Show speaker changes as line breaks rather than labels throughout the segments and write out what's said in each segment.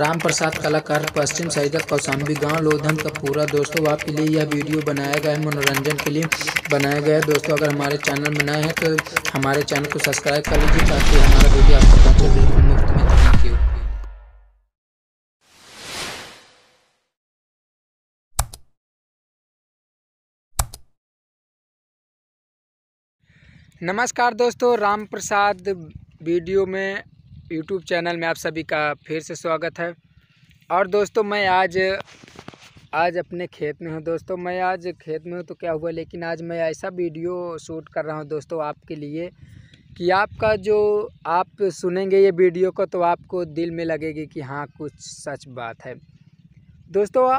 राम प्रसाद कलाकार पश्चिम सईदा कौशाम्बी गांव लोधन का पूरा दोस्तों आपके लिए यह वीडियो बनाया गया है मनोरंजन के लिए बनाया गया है दोस्तों अगर हमारे चैनल में नए हैं तो हमारे चैनल को सब्सक्राइब कर लीजिए ताकि हमारा वीडियो आपको पहुँचे बिल्कुल मुफ्त में थैंक यू नमस्कार दोस्तों राम प्रसाद वीडियो में यूट्यूब चैनल में आप सभी का फिर से स्वागत है और दोस्तों मैं आज आज अपने खेत में हूँ दोस्तों मैं आज खेत में हूँ तो क्या हुआ लेकिन आज मैं ऐसा वीडियो शूट कर रहा हूँ दोस्तों आपके लिए कि आपका जो आप सुनेंगे ये वीडियो को तो आपको दिल में लगेगी कि हाँ कुछ सच बात है दोस्तों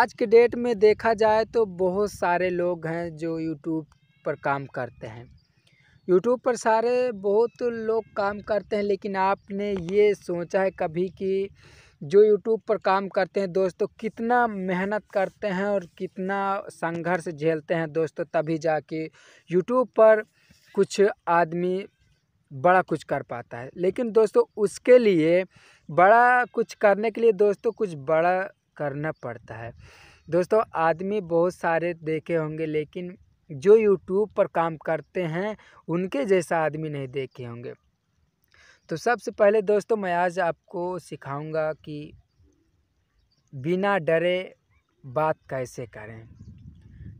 आज के डेट में देखा जाए तो बहुत सारे लोग हैं जो यूट्यूब पर काम करते हैं यूट्यूब पर सारे बहुत लोग काम करते हैं लेकिन आपने ये सोचा है कभी कि जो यूट्यूब पर काम करते हैं दोस्तों कितना मेहनत करते हैं और कितना संघर्ष झेलते हैं दोस्तों तभी जाके यूट्यूब पर कुछ आदमी बड़ा कुछ कर पाता है लेकिन दोस्तों उसके लिए बड़ा कुछ करने के लिए दोस्तों कुछ बड़ा करना पड़ता है दोस्तों आदमी बहुत सारे देखे होंगे लेकिन जो यूट्यूब पर काम करते हैं उनके जैसा आदमी नहीं देखे होंगे तो सबसे पहले दोस्तों मैं आज आपको सिखाऊंगा कि बिना डरे बात कैसे करें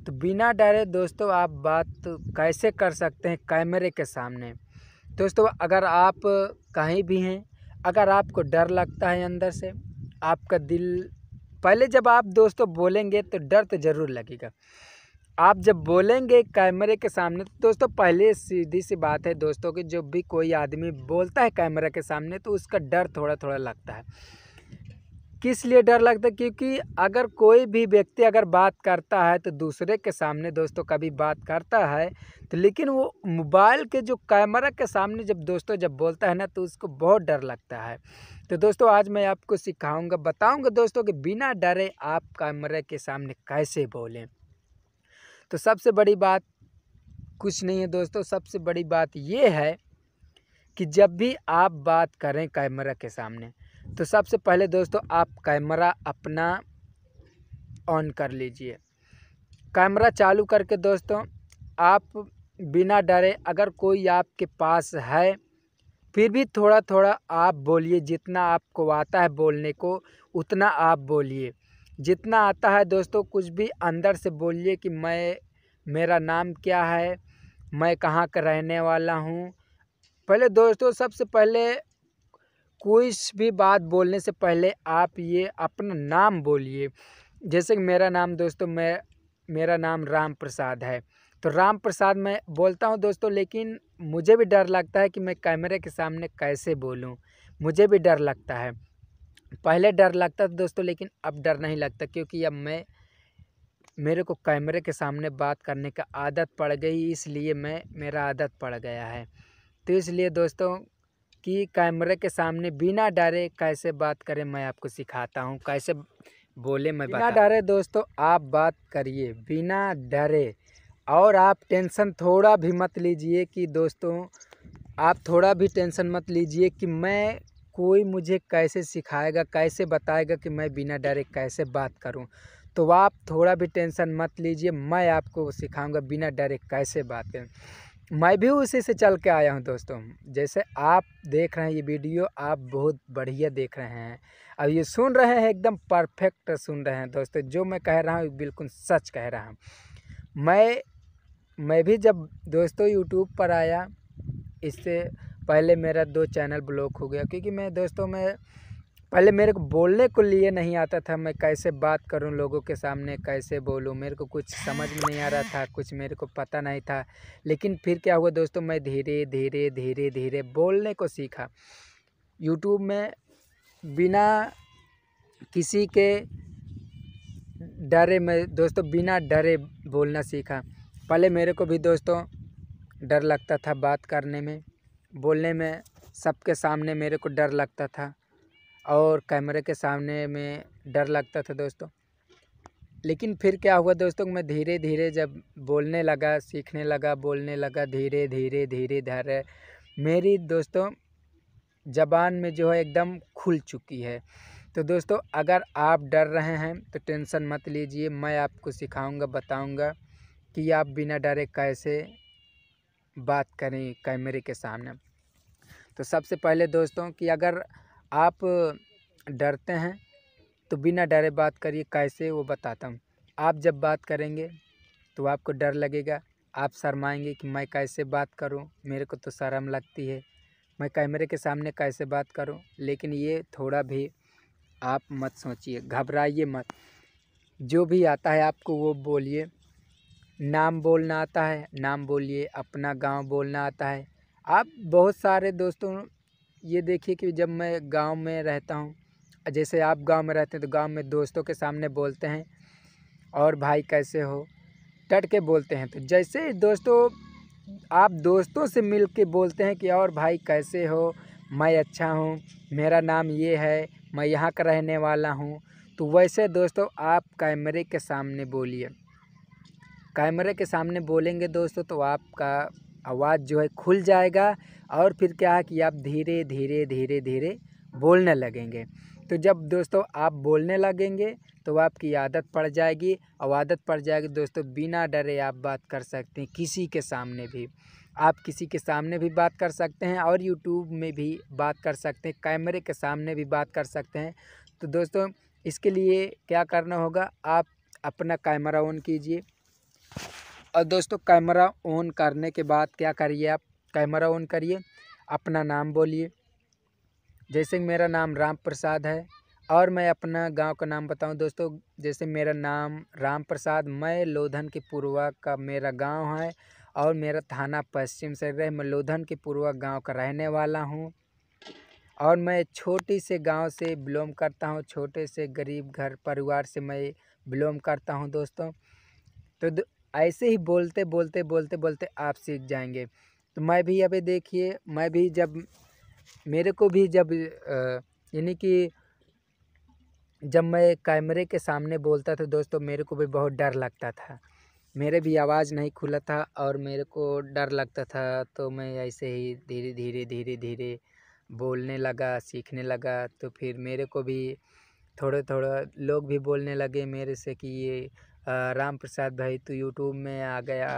तो बिना डरे दोस्तों आप बात कैसे कर सकते हैं कैमरे के सामने दोस्तों अगर आप कहीं भी हैं अगर आपको डर लगता है अंदर से आपका दिल पहले जब आप दोस्तों बोलेंगे तो डर तो ज़रूर लगेगा आप जब बोलेंगे कैमरे के सामने तो दोस्तों पहले सीधी सी बात है दोस्तों कि जब भी कोई आदमी बोलता है कैमरे के सामने तो उसका डर थोड़ा थोड़ा लगता है किस लिए डर लगता है क्योंकि अगर कोई भी व्यक्ति अगर बात करता है तो दूसरे के सामने दोस्तों कभी बात करता है तो लेकिन वो मोबाइल के जो कैमरा के सामने जब दोस्तों जब बोलता है ना तो उसको बहुत डर लगता है तो दोस्तों आज मैं आपको सिखाऊंगा बताऊंगा दोस्तों कि बिना डरे आप कैमरे के सामने कैसे बोलें तो सबसे बड़ी बात कुछ नहीं है दोस्तों सबसे बड़ी बात ये है कि जब भी आप बात करें कैमरा के सामने तो सबसे पहले दोस्तों आप कैमरा अपना ऑन कर लीजिए कैमरा चालू करके दोस्तों आप बिना डरे अगर कोई आपके पास है फिर भी थोड़ा थोड़ा आप बोलिए जितना आपको आता है बोलने को उतना आप बोलिए जितना आता है दोस्तों कुछ भी अंदर से बोलिए कि मैं मेरा नाम क्या है मैं कहाँ का रहने वाला हूँ पहले दोस्तों सबसे पहले कुछ भी बात बोलने से पहले आप ये अपना नाम बोलिए जैसे कि मेरा नाम दोस्तों मैं मेरा नाम राम प्रसाद है तो राम प्रसाद मैं बोलता हूँ दोस्तों लेकिन मुझे भी डर लगता है कि मैं कैमरे के सामने कैसे बोलूँ मुझे भी डर लगता है पहले डर लगता था दोस्तों लेकिन अब डर नहीं लगता क्योंकि अब मैं मेरे को कैमरे के सामने बात करने का आदत पड़ गई इसलिए मैं मेरा आदत पड़ गया है तो इसलिए दोस्तों कि कैमरे के सामने बिना डरे कैसे बात करें मैं आपको सिखाता हूँ कैसे बोले मैं बिना डरे दोस्तों आप बात करिए बिना डरे और आप टेंशन थोड़ा भी मत लीजिए कि दोस्तों आप थोड़ा भी टेंशन मत लीजिए कि मैं कोई मुझे कैसे सिखाएगा कैसे बताएगा कि मैं बिना डरे कैसे बात करूं तो आप थोड़ा भी टेंशन मत लीजिए मैं आपको सिखाऊंगा बिना डरे कैसे बात करें मैं भी उसी से चल के आया हूं दोस्तों जैसे आप देख रहे हैं ये वीडियो आप बहुत बढ़िया देख रहे हैं और ये सुन रहे हैं एकदम परफेक्ट सुन रहे हैं दोस्तों जो मैं कह रहा हूँ बिल्कुल सच कह रहा हूँ मैं मैं भी जब दोस्तों यूट्यूब पर आया इससे पहले मेरा दो चैनल ब्लॉक हो गया क्योंकि मैं दोस्तों मैं पहले मेरे को बोलने को लिए नहीं आता था मैं कैसे बात करूं लोगों के सामने कैसे बोलूं मेरे को कुछ समझ में नहीं आ रहा था कुछ मेरे को पता नहीं था लेकिन फिर क्या हुआ दोस्तों मैं धीरे धीरे धीरे धीरे बोलने को सीखा यूट्यूब में बिना किसी के डरे मैं दोस्तों बिना डरे बोलना सीखा पहले मेरे को भी दोस्तों डर लगता था बात करने में बोलने में सबके सामने मेरे को डर लगता था और कैमरे के सामने में डर लगता था दोस्तों लेकिन फिर क्या हुआ दोस्तों मैं धीरे धीरे जब बोलने लगा सीखने लगा बोलने लगा धीरे धीरे धीरे धीरे मेरी दोस्तों ज़बान में जो है एकदम खुल चुकी है तो दोस्तों अगर आप डर रहे हैं तो टेंशन मत लीजिए मैं आपको सिखाऊंगा बताऊंगा कि आप बिना डरे कैसे बात करें कैमरे के सामने तो सबसे पहले दोस्तों कि अगर आप डरते हैं तो बिना डरे बात करिए कैसे वो बताता हूँ आप जब बात करेंगे तो आपको डर लगेगा आप शर्माएंगे कि मैं कैसे बात करूं मेरे को तो शर्म लगती है मैं कैमरे के सामने कैसे बात करूं लेकिन ये थोड़ा भी आप मत सोचिए घबराइए मत जो भी आता है आपको वो बोलिए नाम बोलना आता है नाम बोलिए अपना गाँव बोलना आता है आप बहुत सारे दोस्तों ये देखिए कि जब मैं गाँव में रहता हूँ जैसे आप गाँव में रहते हैं तो गाँव में दोस्तों के सामने बोलते हैं और भाई कैसे हो टट के बोलते हैं तो जैसे दोस्तों आप दोस्तों से मिल के बोलते हैं कि और भाई कैसे हो मैं अच्छा हूँ मेरा नाम ये है मैं यहाँ का रहने वाला हूँ तो वैसे दोस्तों आप कैमरे के सामने बोलिए कैमरे के सामने बोलेंगे दोस्तों तो आपका आवाज़ जो है खुल जाएगा और फिर क्या है कि आप धीरे धीरे धीरे धीरे बोलने लगेंगे तो जब दोस्तों आप बोलने लगेंगे तो आपकी आदत पड़ जाएगी और आदत पड़ जाएगी दोस्तों बिना डरे आप बात कर सकते हैं किसी के सामने भी आप किसी के सामने भी बात कर सकते हैं और यूट्यूब में भी बात कर सकते हैं कैमरे के सामने भी बात कर सकते हैं तो दोस्तों इसके लिए क्या करना होगा आप अपना कैमरा ऑन कीजिए और दोस्तों कैमरा ऑन करने के बाद क्या करिए आप कैमरा ऑन करिए अपना नाम बोलिए जैसे मेरा नाम राम प्रसाद है और मैं अपना गांव का नाम बताऊं दोस्तों जैसे मेरा नाम राम प्रसाद मैं लोधन के पूर्वा का मेरा गांव है और मेरा थाना पश्चिम से रहे मैं लोधन के पूर्वा गांव का रहने वाला हूं और मैं छोटी से गांव से बिलोंग करता हूं छोटे से गरीब घर परिवार से मैं बिलोंग करता हूं दोस्तों तो ऐसे ही बोलते बोलते बोलते बोलते आप सीख जाएंगे तो मैं भी अभी देखिए मैं भी जब मेरे को भी जब यानी कि जब मैं कैमरे के सामने बोलता था दोस्तों मेरे को भी बहुत डर लगता था मेरे भी आवाज़ नहीं खुला था और मेरे को डर लगता था तो मैं ऐसे ही धीरे धीरे धीरे धीरे बोलने लगा सीखने लगा तो फिर मेरे को भी थोड़े थोड़ा लोग भी बोलने लगे मेरे से कि ये राम प्रसाद भाई तो यूट्यूब में आ गया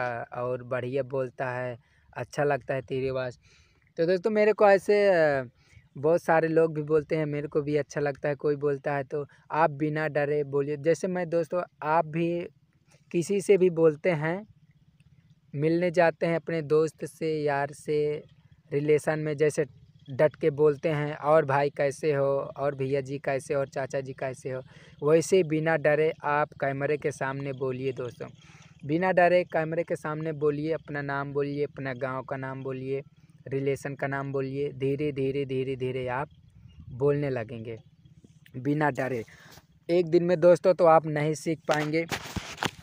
और बढ़िया बोलता है अच्छा लगता है तेरी आवाज़ तो दोस्तों मेरे को ऐसे बहुत सारे लोग भी बोलते हैं मेरे को भी अच्छा लगता है कोई बोलता है तो आप बिना डरे बोलिए जैसे मैं दोस्तों आप भी किसी से भी बोलते हैं मिलने जाते हैं अपने दोस्त से यार से रिलेशन में जैसे डट के बोलते हैं और भाई कैसे हो और भैया जी कैसे हो और चाचा जी कैसे हो वैसे बिना डरे आप कैमरे के सामने बोलिए दोस्तों बिना डरे कैमरे के सामने बोलिए अपना नाम बोलिए अपना गांव का नाम बोलिए रिलेशन का नाम बोलिए धीरे धीरे धीरे धीरे आप बोलने लगेंगे बिना डरे एक दिन में दोस्तों तो आप नहीं सीख पाएंगे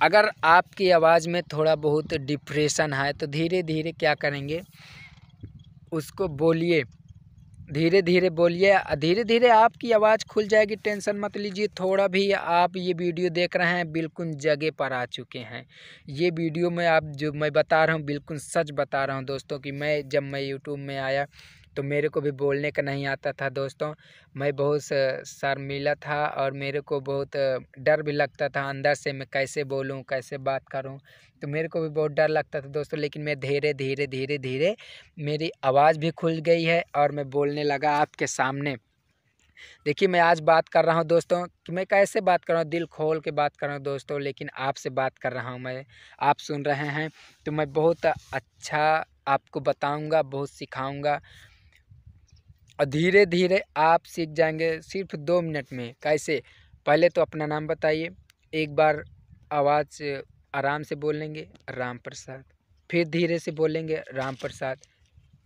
अगर आपकी आवाज़ में थोड़ा बहुत डिप्रेशन है तो धीरे धीरे क्या करेंगे उसको बोलिए धीरे धीरे बोलिए धीरे धीरे आपकी आवाज़ खुल जाएगी टेंशन मत लीजिए थोड़ा भी आप ये वीडियो देख रहे हैं बिल्कुल जगह पर आ चुके हैं ये वीडियो में आप जो मैं बता रहा हूँ बिल्कुल सच बता रहा हूँ दोस्तों कि मैं जब मैं यूट्यूब में आया तो मेरे को भी बोलने का नहीं आता था दोस्तों मैं बहुत मिला था और मेरे को बहुत डर भी लगता था अंदर से मैं कैसे बोलूँ कैसे बात करूँ तो मेरे को भी बहुत डर लगता था दोस्तों लेकिन मैं धीरे धीरे धीरे धीरे मेरी आवाज़ भी खुल गई है और मैं बोलने लगा आपके सामने देखिए मैं आज बात कर रहा हूँ दोस्तों कि मैं कैसे बात कर रहा हूँ दिल खोल के बात कर रहा हूँ दोस्तों लेकिन आपसे बात कर रहा हूँ मैं आप सुन रहे हैं तो मैं बहुत अच्छा आपको बताऊँगा बहुत सिखाऊँगा और धीरे धीरे आप सीख जाएंगे सिर्फ दो मिनट में कैसे पहले तो अपना नाम बताइए एक बार आवाज़ आराम से बोल लेंगे राम प्रसाद फिर धीरे से बोलेंगे राम प्रसाद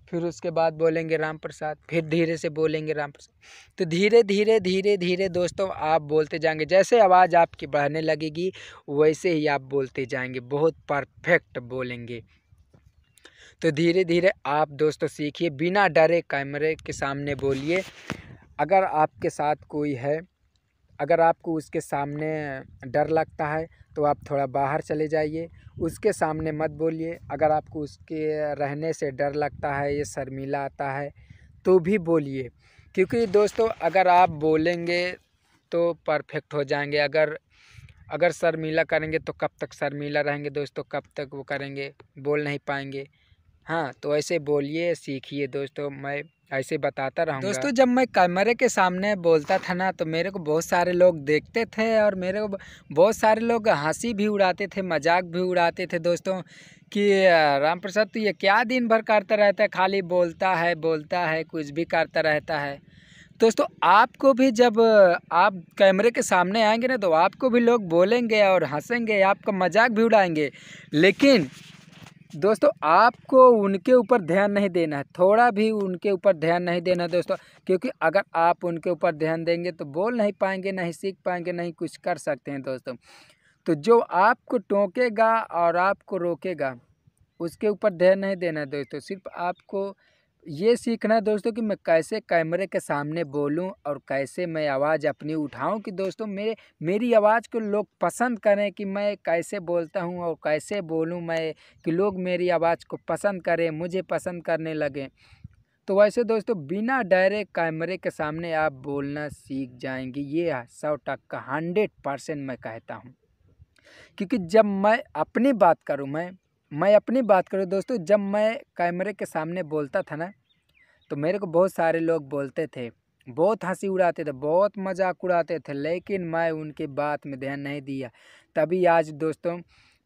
फिर उसके बाद बोलेंगे राम प्रसाद फिर धीरे से बोलेंगे राम प्रसाद तो धीरे धीरे धीरे धीरे दोस्तों आप बोलते जाएंगे जैसे आवाज़ आपकी बढ़ने लगेगी वैसे ही आप बोलते जाएंगे बहुत परफेक्ट बोलेंगे तो धीरे धीरे आप दोस्तों सीखिए बिना डरे कैमरे के सामने बोलिए अगर आपके साथ कोई है अगर आपको उसके सामने डर लगता है तो आप थोड़ा बाहर चले जाइए उसके सामने मत बोलिए अगर आपको उसके रहने से डर लगता है ये शर्मीला आता है तो भी बोलिए क्योंकि दोस्तों अगर आप बोलेंगे तो परफेक्ट हो जाएंगे अगर अगर शर्मीला करेंगे तो कब तक शर्मीला रहेंगे दोस्तों कब तक वो करेंगे बोल नहीं पाएंगे हाँ तो ऐसे बोलिए सीखिए दोस्तों मैं ऐसे बताता रहूँगा दोस्तों जब मैं कैमरे के सामने बोलता था ना तो मेरे को बहुत सारे लोग देखते थे और मेरे को बहुत सारे लोग हंसी भी उड़ाते थे मजाक भी उड़ाते थे दोस्तों कि राम प्रसाद तो ये क्या दिन भर करता रहता है खाली बोलता है बोलता है कुछ भी करता रहता है दोस्तों आपको भी जब आप कैमरे के सामने आएंगे ना तो आपको भी लोग बोलेंगे और हंसेंगे आपका मजाक भी उड़ाएंगे लेकिन दोस्तों आपको उनके ऊपर ध्यान नहीं देना है थोड़ा भी उनके ऊपर ध्यान नहीं देना दोस्तों क्योंकि अगर आप उनके ऊपर ध्यान देंगे तो बोल नहीं पाएंगे नहीं सीख पाएंगे नहीं कुछ कर सकते हैं दोस्तों तो जो आपको टोकेगा और आपको रोकेगा उसके ऊपर ध्यान नहीं देना दोस्तों सिर्फ आपको ये सीखना है दोस्तों कि मैं कैसे कैमरे के सामने बोलूं और कैसे मैं आवाज़ अपनी उठाऊं कि दोस्तों मेरे मेरी आवाज़ को लोग पसंद करें कि मैं कैसे बोलता हूं और कैसे बोलूं मैं कि लोग मेरी आवाज़ को पसंद करें मुझे पसंद करने लगें तो वैसे दोस्तों बिना डायरेक्ट कैमरे के सामने आप बोलना सीख जाएंगे ये सौ टक्का हंड्रेड परसेंट मैं कहता हूँ क्योंकि जब मैं अपनी बात करूँ मैं मैं अपनी बात करूँ दोस्तों जब मैं कैमरे के सामने बोलता था ना तो मेरे को बहुत सारे लोग बोलते थे बहुत हंसी उड़ाते थे बहुत मजाक उड़ाते थे लेकिन मैं उनकी बात में ध्यान नहीं दिया तभी आज दोस्तों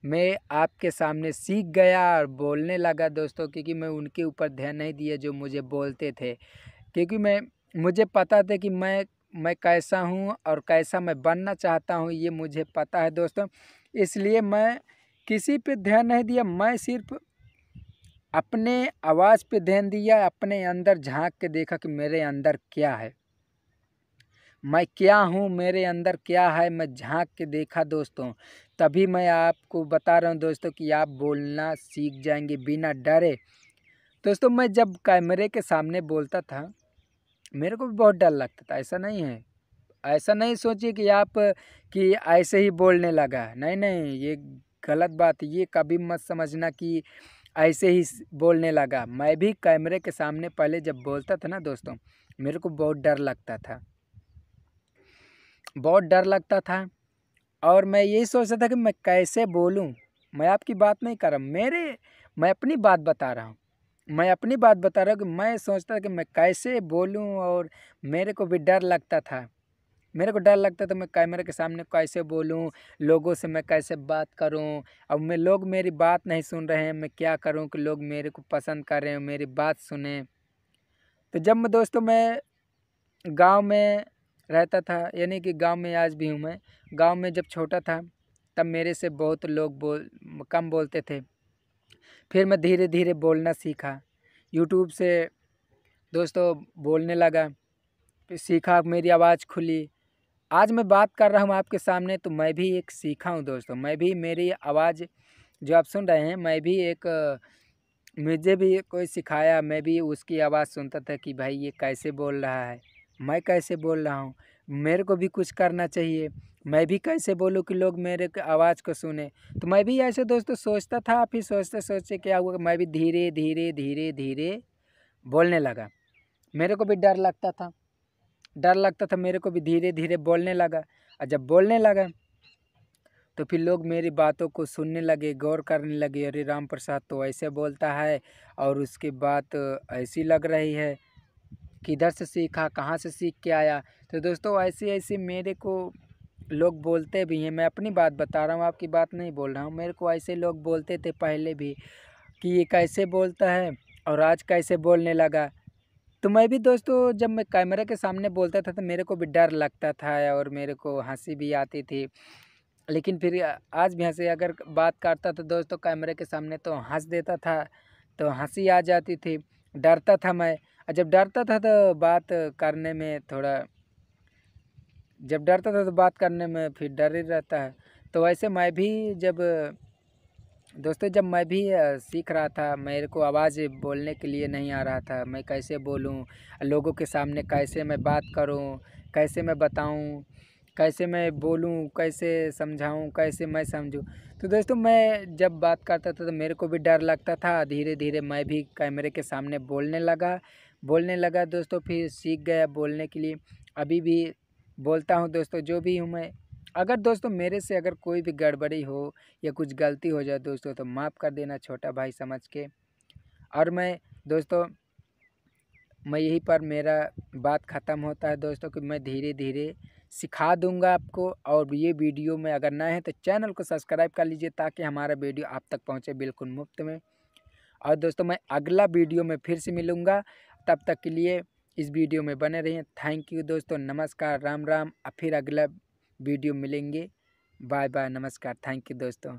मैं आपके सामने सीख गया और बोलने लगा दोस्तों क्योंकि मैं उनके ऊपर ध्यान नहीं दिया जो मुझे बोलते थे क्योंकि मैं मुझे पता था कि मैं मैं कैसा हूँ और कैसा मैं बनना चाहता हूँ ये मुझे पता है दोस्तों इसलिए मैं किसी पे ध्यान नहीं दिया मैं सिर्फ अपने आवाज़ पे ध्यान दिया अपने अंदर झांक के देखा कि मेरे अंदर क्या है मैं क्या हूँ मेरे अंदर क्या है मैं झांक के देखा दोस्तों तभी मैं आपको बता रहा हूँ दोस्तों कि आप बोलना सीख जाएंगे बिना डरे दोस्तों मैं जब कैमरे के सामने बोलता था मेरे को भी बहुत डर लगता था ऐसा नहीं है ऐसा नहीं सोचिए कि आप कि ऐसे ही बोलने लगा नहीं नहीं ये गलत बात ये कभी मत समझना कि ऐसे ही बोलने लगा मैं भी कैमरे के सामने पहले जब बोलता था ना दोस्तों मेरे को बहुत डर लगता था बहुत डर लगता था और मैं यही सोचता था कि मैं कैसे बोलूं मैं आपकी बात नहीं कर रहा मेरे मैं अपनी बात बता रहा हूँ मैं अपनी बात बता रहा हूँ कि मैं सोचता कि मैं कैसे बोलूँ और मेरे को भी डर लगता था मेरे को डर लगता है तो मैं कैमरे के सामने कैसे बोलूँ लोगों से मैं कैसे बात करूँ अब मैं लोग मेरी बात नहीं सुन रहे हैं मैं क्या करूँ कि लोग मेरे को पसंद कर रहे मेरी बात सुने तो जब मैं दोस्तों मैं गांव में रहता था यानी कि गांव में आज भी हूँ मैं गांव में जब छोटा था तब मेरे से बहुत लोग बोल कम बोलते थे फिर मैं धीरे धीरे बोलना सीखा यूट्यूब से दोस्तों बोलने लगा सीखा मेरी आवाज़ खुली आज मैं बात कर रहा हूँ आपके सामने तो मैं भी एक सीखा हूँ दोस्तों मैं भी मेरी आवाज़ जो आप सुन रहे हैं मैं भी एक मुझे भी कोई सिखाया मैं भी उसकी आवाज़ सुनता था कि भाई ये कैसे बोल रहा है मैं कैसे बोल रहा हूँ मेरे को भी कुछ करना चाहिए मैं भी कैसे बोलूँ कि लोग मेरे आवाज़ को सुने तो मैं भी ऐसे दोस्तों सोचता था फिर सोचते सोचते क्या हुआ मैं भी धीरे धीरे धीरे धीरे बोलने लगा मेरे को भी डर लगता था डर लगता था मेरे को भी धीरे धीरे बोलने लगा और जब बोलने लगा तो फिर लोग मेरी बातों को सुनने लगे गौर करने लगे अरे राम प्रसाद तो ऐसे बोलता है और उसकी बात ऐसी लग रही है किधर से सीखा कहाँ से सीख के आया तो दोस्तों ऐसे ऐसे मेरे को लोग बोलते भी हैं मैं अपनी बात बता रहा हूँ आपकी बात नहीं बोल रहा हूँ मेरे को ऐसे लोग बोलते थे पहले भी कि ये कैसे बोलता है और आज कैसे बोलने लगा तो मैं भी दोस्तों जब मैं कैमरे के सामने बोलता था तो मेरे को भी डर लगता था और मेरे को हँसी भी आती थी लेकिन फिर आज भी हंसी अगर बात करता था तो दोस्तों कैमरे के सामने तो हँस देता था तो हँसी आ जाती थी डरता था मैं और जब डरता था तो बात करने में थोड़ा जब डरता था तो बात करने में फिर डर ही रहता है तो वैसे मैं भी जब दोस्तों जब मैं भी सीख रहा था मेरे को आवाज़ बोलने के लिए नहीं आ रहा था मैं कैसे बोलूं लोगों के सामने कैसे मैं बात करूं कैसे मैं बताऊं कैसे मैं बोलूं कैसे समझाऊं कैसे मैं समझूं तो दोस्तों मैं जब बात करता था तो मेरे को भी डर लगता था धीरे धीरे मैं भी कैमरे के सामने बोलने लगा बोलने लगा दोस्तों फिर सीख गया बोलने के लिए अभी भी बोलता हूँ दोस्तों जो भी हूँ मैं अगर दोस्तों मेरे से अगर कोई भी गड़बड़ी हो या कुछ गलती हो जाए दोस्तों तो माफ़ कर देना छोटा भाई समझ के और मैं दोस्तों मैं यहीं पर मेरा बात ख़त्म होता है दोस्तों कि मैं धीरे धीरे सिखा दूंगा आपको और ये वीडियो में अगर ना है तो चैनल को सब्सक्राइब कर लीजिए ताकि हमारा वीडियो आप तक पहुंचे बिल्कुल मुफ्त में और दोस्तों मैं अगला वीडियो में फिर से मिलूँगा तब तक के लिए इस वीडियो में बने रहिए थैंक यू दोस्तों नमस्कार राम राम और फिर अगला वीडियो मिलेंगे बाय बाय नमस्कार थैंक यू दोस्तों